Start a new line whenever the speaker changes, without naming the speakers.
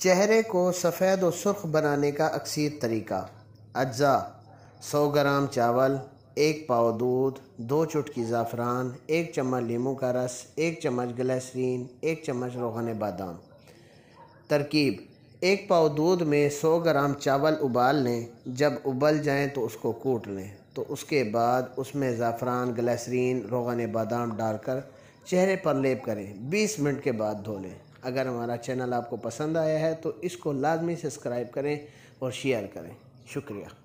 चेहरे को सफ़ेद और सुर्ख बनाने का अक्सर तरीका अज्जा सौ ग्राम चावल एक पाव दूध दो चुटकी ज़ाफ़रान एक चम्मच नींबू का रस एक चम्मच ग्लासरीन एक चम्मच रोगन बादाम तरकीब एक पाव दूध में सौ ग्राम चावल उबाल लें जब उबल जाएं तो उसको कूट लें तो उसके बाद उसमें ज़ाफ़रान ग्लासरीन रोगन बादाम डालकर चेहरे पर लेप करें 20 मिनट के बाद धो लें अगर हमारा चैनल आपको पसंद आया है तो इसको लाजमी सब्सक्राइब करें और शेयर करें शुक्रिया